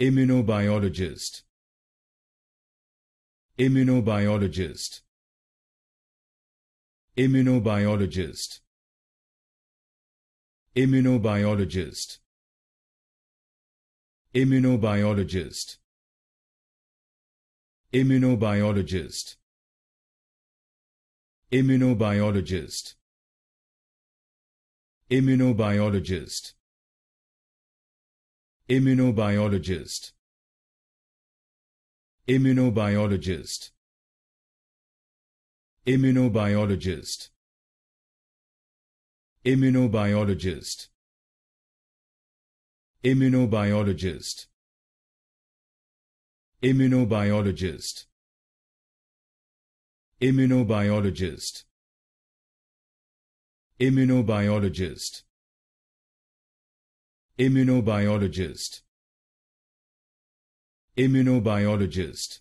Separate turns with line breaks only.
Immunobiologist Immunobiologist Immunobiologist Immunobiologist Immunobiologist Immunobiologist Immunobiologist Immunobiologist Immunobiologist Immunobiologist Immunobiologist Immunobiologist Immunobiologist Immunobiologist Immunobiologist Immunobiologist Immunobiologist Immunobiologist